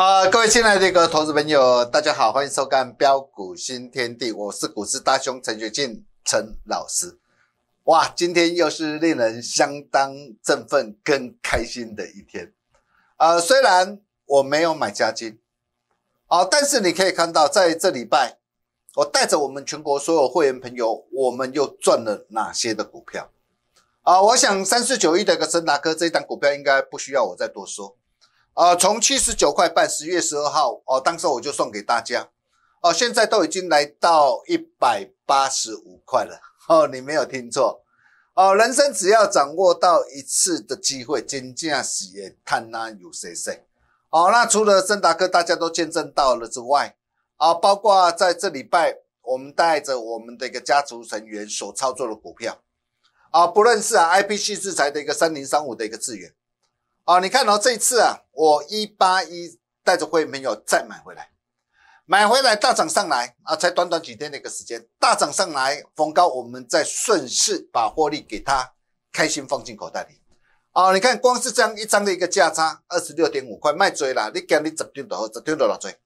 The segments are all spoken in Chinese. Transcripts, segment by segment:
啊，各位新来的个投资朋友，大家好，欢迎收看标股新天地，我是股市大兄陈学进陈老师。哇，今天又是令人相当振奋跟开心的一天。呃，虽然我没有买嘉军，啊，但是你可以看到在这礼拜，我带着我们全国所有会员朋友，我们又赚了哪些的股票？啊，我想三四九亿的个森达科这一档股票应该不需要我再多说。啊，从七十九块半，十月十二号，哦，当时我就送给大家，哦，现在都已经来到一百八十五块了，哦，你没有听错，哦，人生只要掌握到一次的机会，金价是也贪婪有谁谁，哦，那除了森达哥大家都见证到了之外，啊，包括在这礼拜，我们带着我们的一个家族成员所操作的股票，啊，不论是啊 I P c 制裁的一个三零三五的一个资源。哦，你看哦，这次啊，我一八一带着会员朋友再买回来，买回来大涨上来啊，才短短几天的一个时间，大涨上来逢高，我们再顺势把获利给他开心放进口袋里。哦，你看光是这样一张的一个价差，二十六点五块卖追了，你讲你怎丢的何怎丢的了追？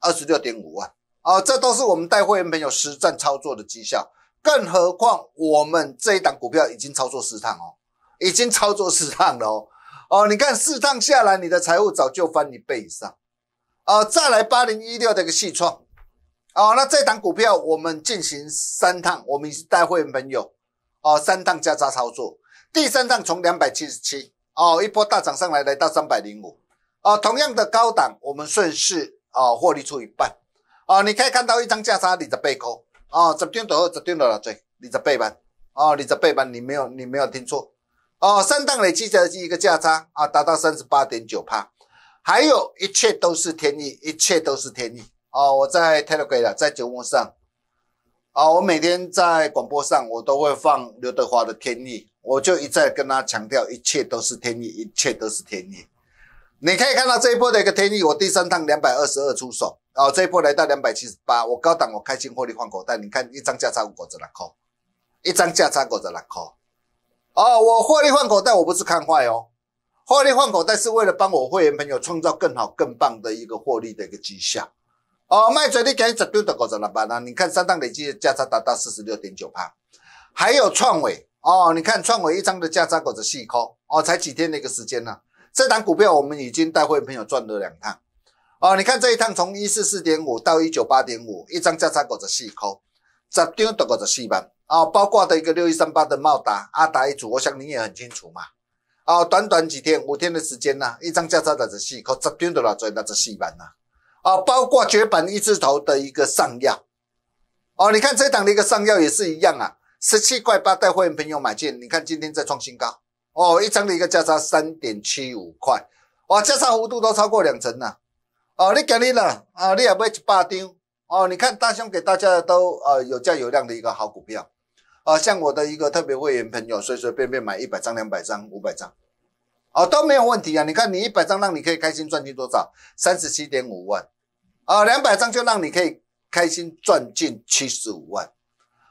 二十六点五万。啊，哦，这都是我们带会员朋友实战操作的绩效，更何况我们这一档股票已经操作四趟哦，已经操作四趟了哦。哦，你看四趟下来，你的财务早就翻一倍以上，啊，再来八零一六的一个系创，哦，那这谈股票，我们进行三趟，我们带会员朋友，哦，三趟加仓操作，第三趟从两百七十七，哦，一波大涨上来来到三百零五，哦，同样的高档，我们顺势啊获利出一半，啊，你可以看到一张加差你的背钩，啊，只盯左后只盯左老你的背板，哦，你的背板，你没有你没有听错。哦，三档累积的一个价差啊，达到三十八点九帕。还有，一切都是天意，一切都是天意。哦，我在 g r a 了，在节目上啊，我每天在广播上，我都会放刘德华的《天意》，我就一再跟他强调，一切都是天意，一切都是天意。你可以看到这一波的一个天意，我第三趟两百二十二出手，哦，这一波来到两百七十八，我高档我开心获利换口袋，你看一张价差五角子两块，一张价差五角子两块。哦，我获利换口袋，我不是看坏哦。获利换口袋是为了帮我会员朋友创造更好、更棒的一个获利的一个绩效。哦，卖主给你十丢的股子哪办呢？你看三档累计的价差达到四十六点九帕，还有创伟哦。你看创伟一张的价差狗子细抠哦，才几天的一个时间呢？这档股票我们已经带会员朋友赚了两趟。哦，你看这一趟从一四四点五到一九八点五，一张价差狗子细抠，十丢的狗子细万。啊，包括的一个六一三八的茂达、阿达一组，我想你也很清楚嘛。啊，短短几天，五天的时间呢，一张价差的仔细，可十天的要追那只细版呢。啊，包括绝版一字头的一个上药。哦，你看这档的一个上药也是一样啊，十七块八，带会员朋友买进。你看今天在创新高。哦，一张的一个价差三点七五块。哇，价差幅度都超过两成啊。哦，你给力了啊！你也买一百张。哦，你看大兄给大家都呃有价有量的一个好股票。啊，像我的一个特别会员朋友，随随便便买一百张、两百张、五百张，啊都没有问题啊！你看，你一百张让你可以开心赚进多少？三十七点五万啊，两百张就让你可以开心赚进七十五万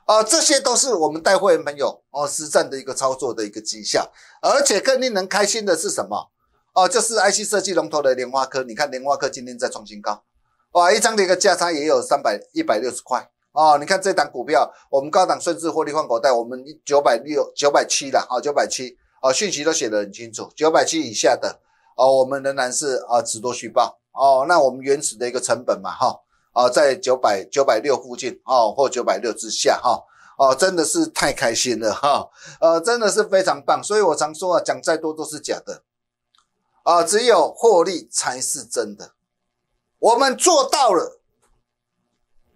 啊！这些都是我们带会员朋友哦实战的一个操作的一个绩效，而且更令人开心的是什么？哦，就是 IC 设计龙头的莲花科，你看莲花科今天在创新高，哇，一张的一个价差也有三百一百六十块。哦，你看这档股票，我们高档顺势获利换口袋，我们九百六、九百七了，好，九百七，啊，讯息都写得很清楚，九百七以下的，哦，我们仍然是啊只多续报，哦，那我们原始的一个成本嘛，哈，啊，在九百九百六附近，哦，或九百六之下，哈，哦，真的是太开心了，哈，呃，真的是非常棒，所以我常说啊，讲再多都是假的，啊，只有获利才是真的，我们做到了。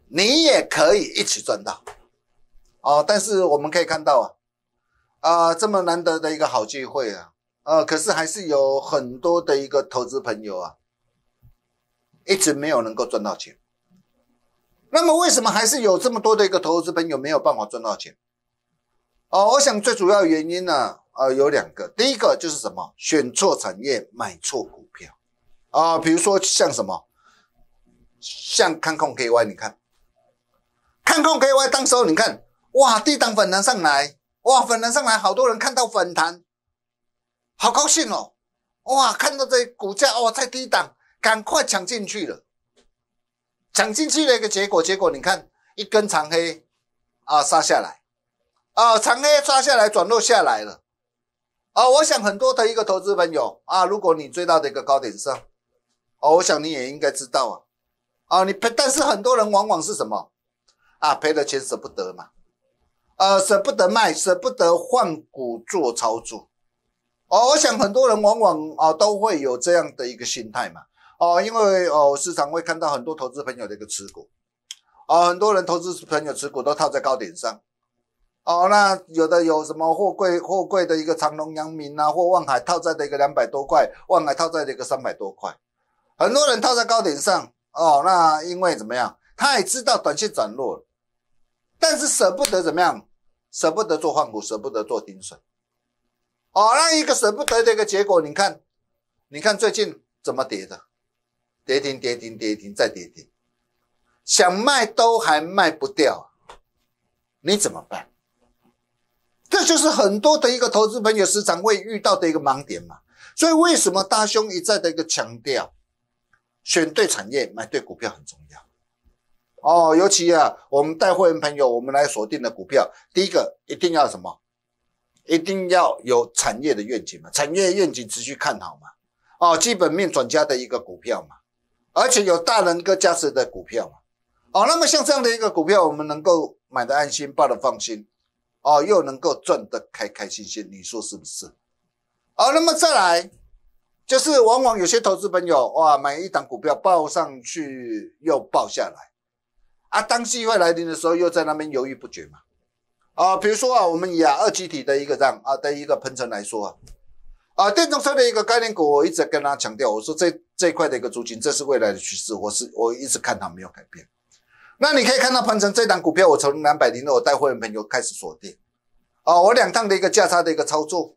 你也可以一起赚到，啊！但是我们可以看到啊，啊，这么难得的一个好机会啊，呃，可是还是有很多的一个投资朋友啊，一直没有能够赚到钱。那么为什么还是有这么多的一个投资朋友没有办法赚到钱？啊，我想最主要原因呢，呃，有两个，第一个就是什么，选错产业，买错股票，啊，比如说像什么，像看空 K Y，你看。看空 KY，当时候你看，哇，低档粉弹上来，哇，粉弹上来，好多人看到粉弹，好高兴哦，哇，看到这股价，哦在低档，赶快抢进去了，抢进去了一个结果，结果你看一根长黑啊杀下来，啊，长黑杀下来转弱下来了，啊，我想很多的一个投资朋友啊，如果你追到的一个高点上，哦，我想你也应该知道啊，啊，你，但是很多人往往是什么？啊，赔了钱舍不得嘛，呃，舍不得卖，舍不得换股做操作。哦，我想很多人往往哦都会有这样的一个心态嘛。哦，因为哦，市场会看到很多投资朋友的一个持股，啊，很多人投资朋友持股都套在高点上。哦，那有的有什么货柜货柜的一个长隆、阳明啊，或望海套在的一个两百多块，望海套在的一个三百多块，很多人套在高点上。哦，那因为怎么样，他也知道短线转弱了。但是舍不得怎么样？舍不得做换股，舍不得做定损，哦，那一个舍不得的一个结果，你看，你看最近怎么跌的？跌停，跌停，跌停，再跌停，想卖都还卖不掉，你怎么办？这就是很多的一个投资朋友时常会遇到的一个盲点嘛。所以为什么大兄一再的一个强调，选对产业，买对股票很重要？哦，尤其啊，我们带会员朋友，我们来锁定的股票，第一个一定要什么？一定要有产业的愿景嘛，产业愿景持续看好嘛，哦，基本面转佳的一个股票嘛，而且有大人哥加持的股票嘛，哦，那么像这样的一个股票，我们能够买的安心，抱的放心，哦，又能够赚得开开心心，你说是不是？哦，那么再来，就是往往有些投资朋友哇，买一档股票，报上去又报下来。啊，当机会来临的时候，又在那边犹豫不决嘛？啊，比如说啊，我们以二气体的一个这样啊的一个鹏程来说啊，啊电动车的一个概念股，我一直跟他强调，我说这这一块的一个租金，这是未来的趋势，我是我一直看他没有改变。那你可以看到鹏程这档股票，我从两百零六带会员朋友开始锁定，啊，我两趟的一个价差的一个操作，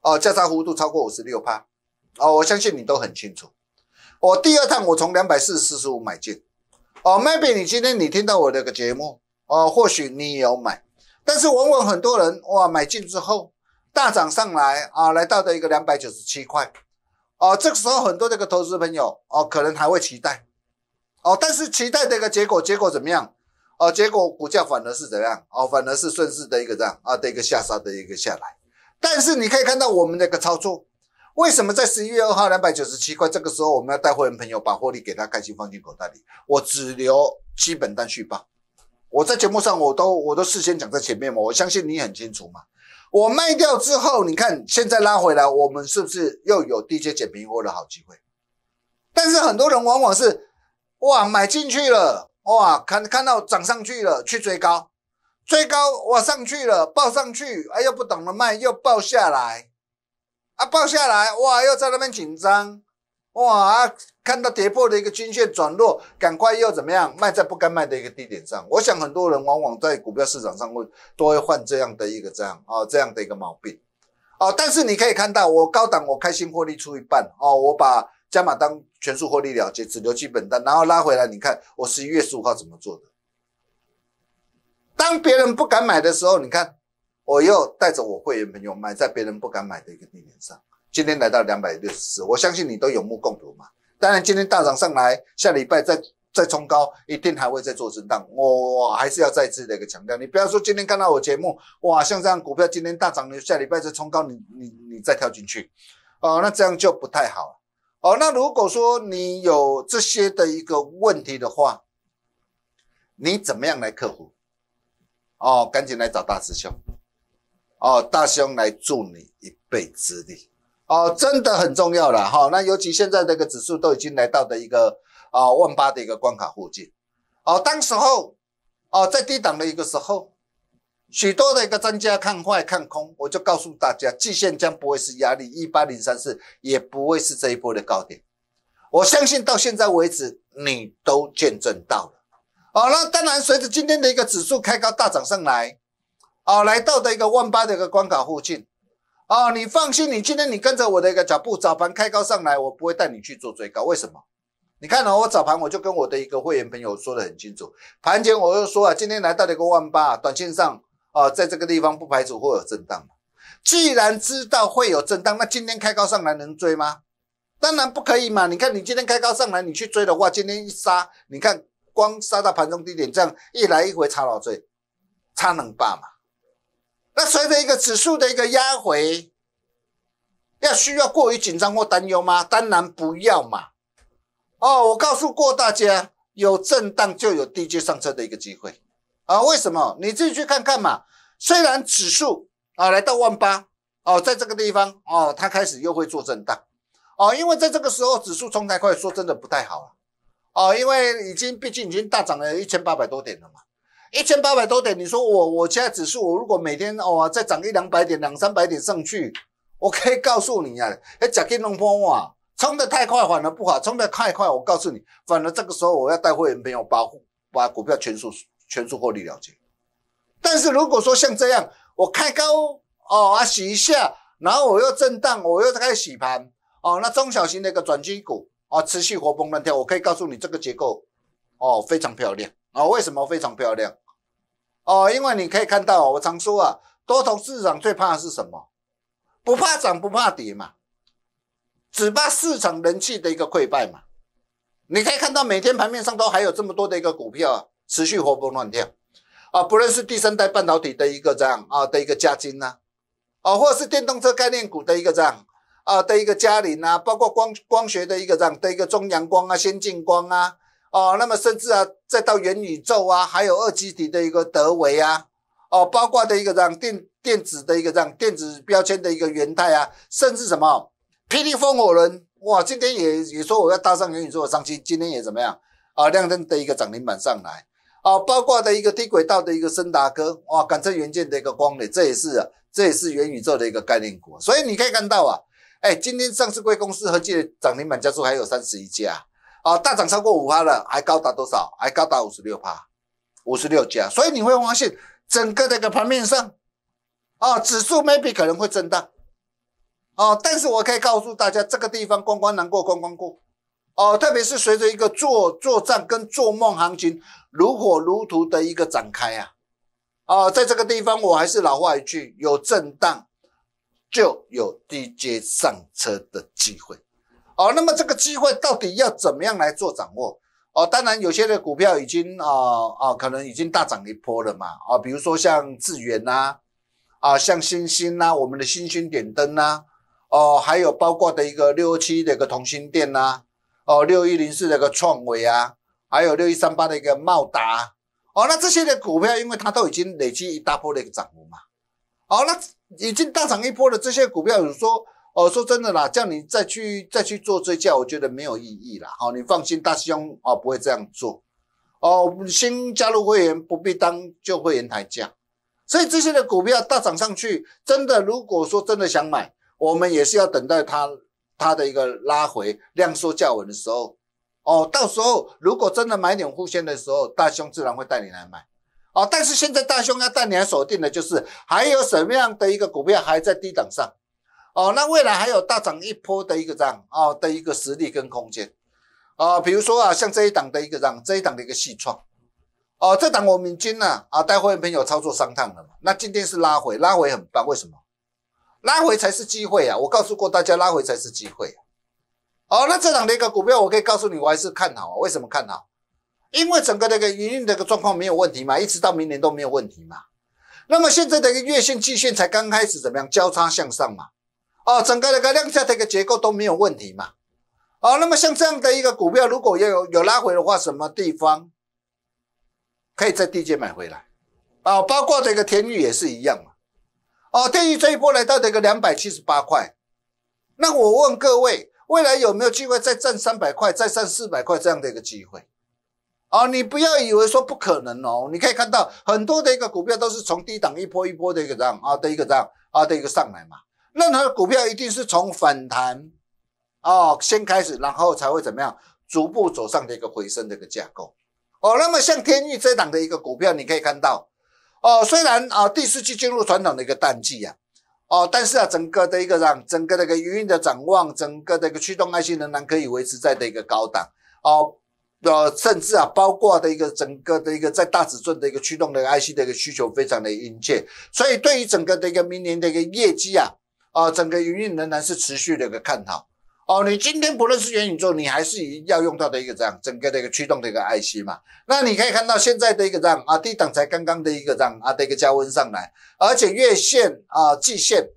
啊，价差幅度超过五十六趴，啊，我相信你都很清楚。我第二趟我从两百四四十五买进。哦，maybe 你今天你听到我的个节目哦，或许你有买，但是往往很多人哇买进之后大涨上来啊，来到的一个两百九十七块，哦，这个时候很多这个投资朋友哦，可能还会期待，哦，但是期待的一个结果，结果怎么样？哦，结果股价反而是怎样？哦，反而是顺势的一个这样啊的一个下杀的一个下来，但是你可以看到我们的个操作。为什么在十一月二号两百九十七块？这个时候我们要带会员朋友把获利给他开心放进口袋里，我只留基本单续报。我在节目上我都我都事先讲在前面嘛，我相信你很清楚嘛。我卖掉之后，你看现在拉回来，我们是不是又有低阶减平货的好机会？但是很多人往往是，哇，买进去了，哇，看看到涨上去了，去追高，追高，哇，上去了，报上去，哎又不懂得卖，又报下来。啊，报下来哇！又在那边紧张哇！看到跌破的一个均线转弱，赶快又怎么样卖在不该卖的一个低点上？我想很多人往往在股票市场上会都会犯这样的一个这样啊这样的一个毛病啊。但是你可以看到，我高档我开心获利出一半哦，我把加码当全数获利了结，只留基本单，然后拉回来。你看我十一月十五号怎么做的？当别人不敢买的时候，你看我又带着我会员朋友买在别人不敢买的一个地。今天来到两百六十四，我相信你都有目共睹嘛。当然，今天大涨上来，下礼拜再再冲高，一定还会再做震荡。我还是要再次的一个强调，你不要说今天看到我节目，哇，像这样股票今天大涨，你下礼拜再冲高，你你你再跳进去，哦，那这样就不太好。哦，那如果说你有这些的一个问题的话，你怎么样来克服？哦，赶紧来找大师兄。哦，大兄来助你一臂之力，哦，真的很重要了哈。那尤其现在这个指数都已经来到的一个啊万八的一个关卡附近，哦，当时候哦在低档的一个时候，许多的一个专家看坏看空，我就告诉大家，季线将不会是压力，一八零三四也不会是这一波的高点。我相信到现在为止，你都见证到了。哦，那当然随着今天的一个指数开高大涨上来。哦，来到的一个万八的一个关卡附近，哦，你放心，你今天你跟着我的一个脚步，早盘开高上来，我不会带你去做追高。为什么？你看哦，我早盘，我就跟我的一个会员朋友说的很清楚。盘前我就说啊，今天来到了一个万八，短线上啊，在这个地方不排除会有震荡既然知道会有震荡，那今天开高上来能追吗？当然不可以嘛。你看，你今天开高上来，你去追的话，今天一杀，你看光杀到盘中低点，这样一来一回，差老多，差能罢嘛？那随着一个指数的一个压回，要需要过于紧张或担忧吗？当然不要嘛。哦，我告诉过大家，有震荡就有低阶上车的一个机会啊。为什么？你自己去看看嘛。虽然指数啊来到万八哦，在这个地方哦，它开始又会做震荡哦，因为在这个时候指数冲太快，说真的不太好了哦，因为已经毕竟已经大涨了一千八百多点了嘛。一千八百多点，你说我我现在指数，我如果每天哦再涨一两百点、两三百点上去，我可以告诉你啊，哎，假给弄疯啊！冲得太快反而不好，冲得太快，我告诉你，反而这个时候我要带会员朋友把把股票全数全数获利了结。但是如果说像这样，我开高哦啊洗一下，然后我又震荡，我又开始洗盘哦，那中小型的一个转基股啊，持续活蹦乱跳，我可以告诉你，这个结构哦非常漂亮。啊、为什么非常漂亮？哦，因为你可以看到，我常说啊，多头市场最怕的是什么？不怕涨，不怕跌嘛，只怕市场人气的一个溃败嘛。你可以看到，每天盘面上都还有这么多的一个股票持续活蹦乱跳啊，不论是第三代半导体的一个样啊的一个加精啊，啊，或是电动车概念股的一个样啊的一个嘉麟啊，包括光光学的一个样的一个中阳光啊、先进光啊，哦，那么甚至啊。再到元宇宙啊，还有二基体的一个德维啊，哦，包括的一个这样电电子的一个这样电子标签的一个元泰啊，甚至什么霹雳风火轮，哇，今天也也说我要搭上元宇宙的商机，今天也怎么样啊？亮灯的一个涨停板上来，啊，包括的一个低轨道的一个森达哥，哇，感测元件的一个光磊，这也是这也是元宇宙的一个概念股，所以你可以看到啊，哎，今天上市贵公司合计涨停板加速还有三十一家。啊，大涨超过五趴了，还高达多少？还高达五十六趴，五十六家。所以你会发现，整个这个盘面上，啊，指数 maybe 可能会震荡，啊，但是我可以告诉大家，这个地方关关难过，关关过，哦，特别是随着一个做做账跟做梦行情如火如荼的一个展开啊，啊，在这个地方，我还是老话一句，有震荡就有低阶上车的机会。哦，那么这个机会到底要怎么样来做掌握？哦，当然有些的股票已经啊啊，可能已经大涨一波了嘛，啊，比如说像智远呐，啊，像星星呐，我们的星星点灯呐，哦，还有包括的一个六二七的一个同心店呐，哦，六一零四的一个创维啊，还有六一三八的一个茂达，哦，那这些的股票，因为它都已经累积一大波的一个涨幅嘛，哦，那已经大涨一波的这些股票，有说。哦，说真的啦，叫你再去再去做追价，我觉得没有意义啦。好，你放心，大师兄哦不会这样做。哦，新先加入会员，不必当旧会员抬价。所以这些的股票大涨上去，真的如果说真的想买，我们也是要等待它它的一个拉回量缩价稳的时候。哦，到时候如果真的买点护线的时候，大兄自然会带你来买。哦，但是现在大兄要带你来锁定的，就是还有什么样的一个股票还在低档上？哦，那未来还有大涨一波的一个涨啊的一个实力跟空间啊，比如说啊，像这一档的一个涨，这一档的一个细创，哦，这档我们今呢啊，待会朋友操作商汤了嘛？那今天是拉回，拉回很棒，为什么？拉回才是机会啊！我告诉过大家，拉回才是机会啊！那这档的一个股票，我可以告诉你，我还是看好啊。为什么看好？因为整个那个营运的一个状况没有问题嘛，一直到明年都没有问题嘛。那么现在的个月线、季线才刚开始，怎么样？交叉向上嘛。哦，整个那个量价的一个结构都没有问题嘛。哦，那么像这样的一个股票，如果要有有拉回的话，什么地方可以在低阶买回来？啊，包括这个天宇也是一样嘛。哦，天宇这一波来到这个两百七十八块，那我问各位，未来有没有机会再赚三百块，再赚四百块这样的一个机会？啊，你不要以为说不可能哦。你可以看到很多的一个股票都是从低档一波一波的一个涨啊的一个涨啊的一个上来嘛。任何股票一定是从反弹，哦，先开始，然后才会怎么样，逐步走上的一个回升的一个架构，哦，那么像天域这档的一个股票，你可以看到，哦，虽然啊第四季进入传统的一个淡季呀，哦，但是啊整个的一个让整个一个营运的展望，整个的一个驱动 IC 仍然可以维持在的一个高档，哦，呃，甚至啊包括的一个整个的一个在大尺寸的一个驱动的 IC 的一个需求非常的殷切，所以对于整个的一个明年的一个业绩啊，啊，整个云运仍然是持续的一个看好。哦，你今天不论是元宇宙，你还是要用到的一个这样整个的一个驱动的一个 IC 嘛？那你可以看到现在的一个这样啊，低档才刚刚的一个这样啊的一个加温上来，而且月线啊、季线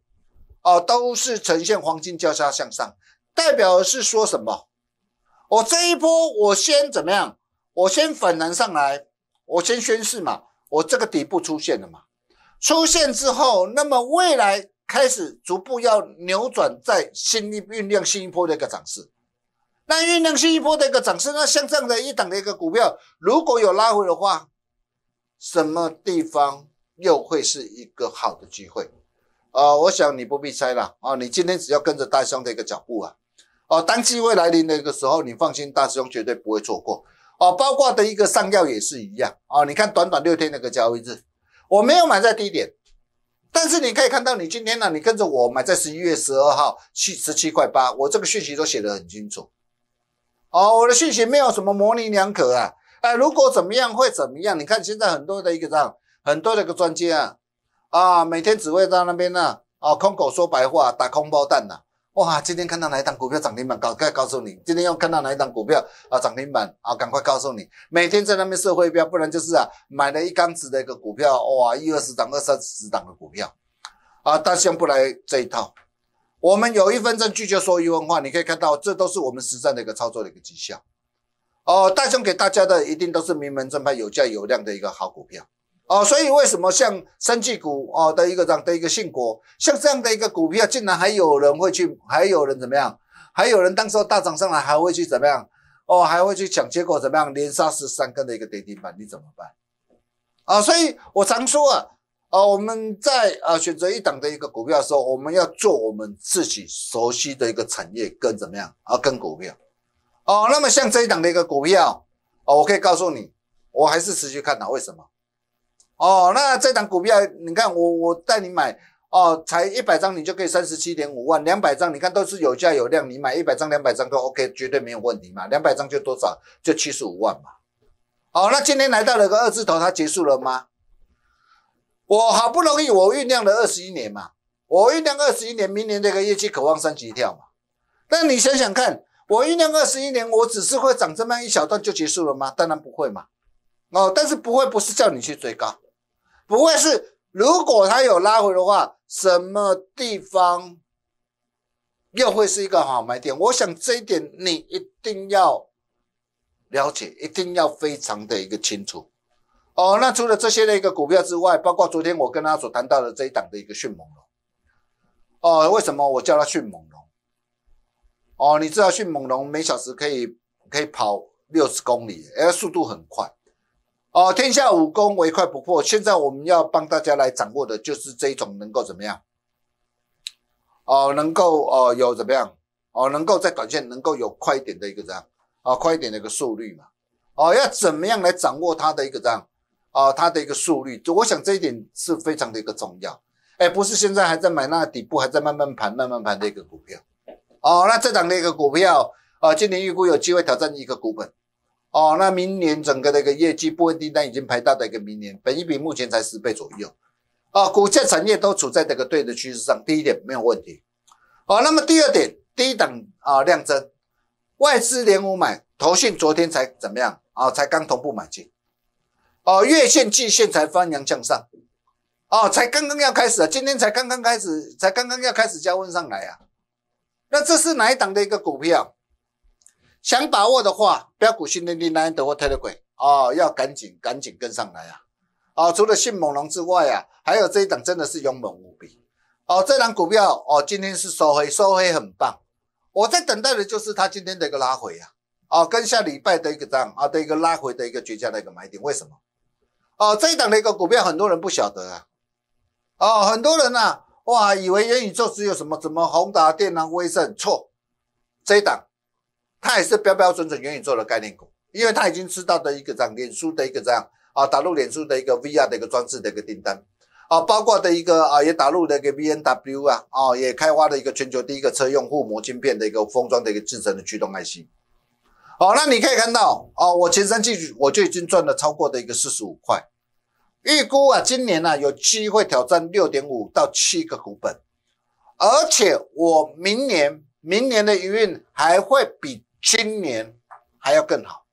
啊都是呈现黄金交叉向上，代表的是说什么？我这一波我先怎么样？我先反弹上来，我先宣誓嘛？我这个底部出现了嘛？出现之后，那么未来。开始逐步要扭转，在新一酝酿新一波的一个涨势。那酝酿新一波的一个涨势，那像这样的一档的一个股票，如果有拉回的话，什么地方又会是一个好的机会？啊，我想你不必猜了啊！你今天只要跟着大师兄的一个脚步啊，哦，当机会来临的一个时候，你放心，大师兄绝对不会错过哦。包括的一个上药也是一样哦。你看短短六天的一个交易日，我没有买在低点。但是你可以看到，你今天呢，你跟着我买在十一月十二号七十七块八，我这个讯息都写得很清楚，哦，我的讯息没有什么模棱两可啊，哎，如果怎么样会怎么样？你看现在很多的一个这样，很多的一个专家啊，啊，每天只会在那边呢，啊，空口说白话，打空包弹呐。哇，今天看到哪一档股票涨停板，赶快告诉你！今天又看到哪一档股票啊涨停板啊，赶快告诉你！每天在那边设会标，不然就是啊买了一缸子的一个股票，哇，一二十档、二三十档的股票，啊，大象不来这一套，我们有一分证拒绝说一文话，你可以看到这都是我们实战的一个操作的一个绩效。哦，大熊给大家的一定都是名门正派、有价有量的一个好股票。哦，所以为什么像三季股哦的一个这样的一个性格，像这样的一个股票，竟然还有人会去，还有人怎么样，还有人当候大涨上来还会去怎么样，哦，还会去抢，结果怎么样，连杀十三根的一个跌停板，你怎么办？啊，所以我常说啊，啊，我们在啊选择一档的一个股票的时候，我们要做我们自己熟悉的一个产业跟怎么样啊，跟股票。哦，那么像这一档的一个股票，哦，我可以告诉你，我还是持续看的，为什么？哦，那这档股票，你看我我带你买，哦，才一百张你就可以三十七点五万，两百张你看都是有价有量，你买一百张两百张都 OK，绝对没有问题嘛。两百张就多少，就七十五万嘛。好，那今天来到了个二字头，它结束了吗？我好不容易我酝酿了二十一年嘛，我酝酿二十一年，明年这个业绩渴望三级跳嘛。那你想想看，我酝酿二十一年，我只是会涨这么一小段就结束了吗？当然不会嘛。哦，但是不会不是叫你去追高。不会是，如果它有拉回的话，什么地方又会是一个好买点？我想这一点你一定要了解，一定要非常的一个清楚。哦，那除了这些的一个股票之外，包括昨天我跟他所谈到的这一档的一个迅猛龙，哦，为什么我叫它迅猛龙？哦，你知道迅猛龙每小时可以可以跑六十公里，哎，速度很快。哦，天下武功唯快不破。现在我们要帮大家来掌握的就是这一种能够怎么样？哦，能够哦有怎么样？哦，能够在短线能够有快一点的一个这样啊，快一点的一个速率嘛？哦，要怎么样来掌握它的一个这样啊，它的一个速率？我想这一点是非常的一个重要。哎，不是现在还在买那个底部，还在慢慢盘慢慢盘的一个股票。哦，那这档的一个股票啊，今年预估有机会挑战一个股本。哦，那明年整个的一个业绩部分订单已经排到的一个明年，本一比目前才十倍左右。啊，股价产业都处在这个对的趋势上，第一点没有问题。好，那么第二点，低档啊，量增，外资连五买，腾讯昨天才怎么样啊？才刚同步买进。哦，月线、季线才翻阳向上。哦，才刚刚要开始，今天才刚刚开始，才刚刚要开始加温上来啊。那这是哪一档的一个股票？想把握的话，标股新天地难得或特特鬼哦，要赶紧赶紧跟上来呀！啊，除了迅猛龙之外啊，还有这一档真的是勇猛无比。哦，这一档股票哦，今天是收黑，收黑很棒。我在等待的就是它今天的一个拉回呀！哦，跟下礼拜的一个涨啊的一个拉回的一个绝佳的一个买点。为什么？哦，这一档的一个股票很多人不晓得啊！哦，很多人呐，哇，以为元宇宙只有什么什么宏达电脑、微盛，错，这一档。它也是标标准准元宇做的概念股，因为它已经吃到的一个涨，脸书的一个这样啊，打入脸书的一个 VR 的一个装置的一个订单啊，包括的一个啊，也打入的一个 b n w 啊，啊，也开发了一个全球第一个车用护膜晶片的一个封装的一个集成的驱动 IC。好，那你可以看到啊，我前三季我就已经赚了超过的一个四十五块，预估啊，今年呢有机会挑战六点五到七个股本，而且我明年明年的余运还会比。今年还要更好。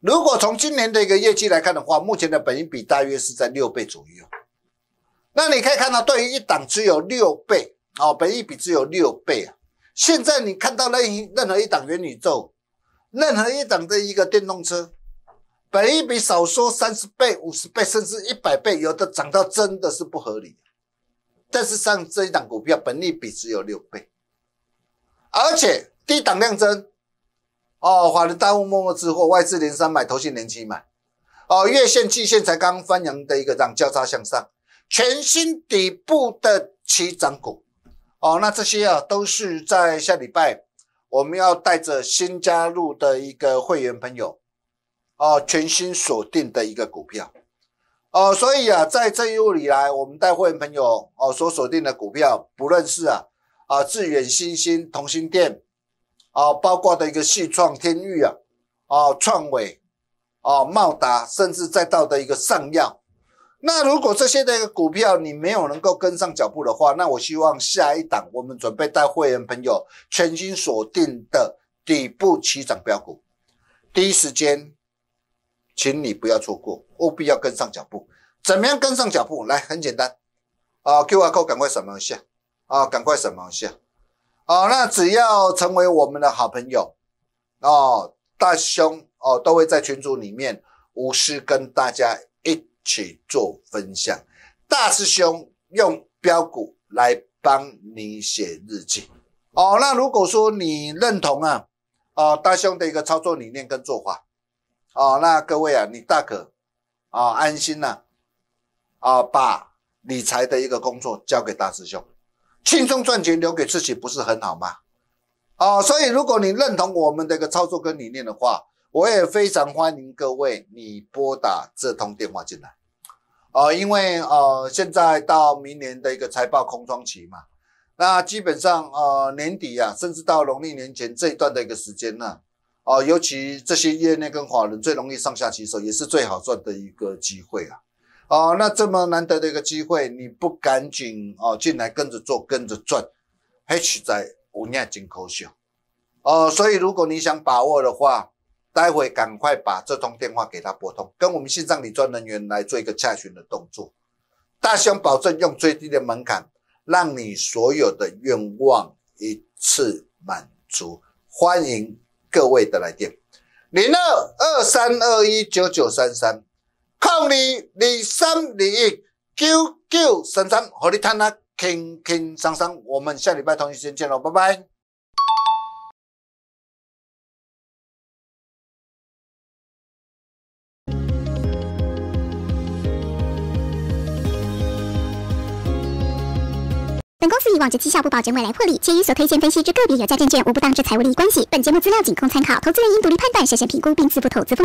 如果从今年的一个业绩来看的话，目前的本益比大约是在六倍左右。那你可以看到，对于一档只有六倍哦，本益比只有六倍啊。现在你看到那任何一档元宇宙，任何一档的一个电动车，本益比少说三十倍、五十倍，甚至一百倍，有的涨到真的是不合理。但是像这一档股票本利比只有六倍，而且低档量增。哦，华人大物默默之货，外资连三买，头信连七买，哦，月线、季线才刚翻阳的一个让交叉向上，全新底部的七涨股，哦，那这些啊都是在下礼拜我们要带着新加入的一个会员朋友，哦，全新锁定的一个股票，哦，所以啊，在这一路以来，我们带会员朋友哦所锁定的股票，不论是啊啊致远、新星、同心店。啊，包括的一个系创天域啊，啊创伟，啊茂达，甚至再到的一个上药。那如果这些的一个股票你没有能够跟上脚步的话，那我希望下一档我们准备带会员朋友全新锁定的底部起涨标股，第一时间，请你不要错过，务必要跟上脚步。怎么样跟上脚步？来，很简单，啊 Q R code 赶快扫描一下，啊赶快扫描一下。好，那只要成为我们的好朋友，哦，大师兄，哦，都会在群组里面无私跟大家一起做分享。大师兄用标股来帮你写日记。哦，那如果说你认同啊，哦，大兄的一个操作理念跟做法，哦，那各位啊，你大可，啊，安心呐、啊，把理财的一个工作交给大师兄。轻松赚钱留给自己不是很好吗？啊，所以如果你认同我们的一个操作跟理念的话，我也非常欢迎各位你拨打这通电话进来。啊，因为呃，现在到明年的一个财报空窗期嘛，那基本上呃年底呀，甚至到农历年前这一段的一个时间呢，啊，尤其这些业内跟华人最容易上下其手，也是最好赚的一个机会啊。哦，那这么难得的一个机会，你不赶紧哦进来跟着做跟着赚，还去在五两进口秀哦，所以如果你想把握的话，待会赶快把这通电话给他拨通，跟我们线上理专人员来做一个洽询的动作。大雄保证用最低的门槛，让你所有的愿望一次满足。欢迎各位的来电，零二二三二一九九三三。空二二三零一九九三三，和你谈啊，轻轻松松。我们下礼拜同一时间见喽，拜拜。本公司以往之绩效不保，证未来获利，且于所推荐分析之个别有价证券无不当之财务利益关系。本节目资料仅供参考，投资人应独立判断、审慎评估并自负投资风。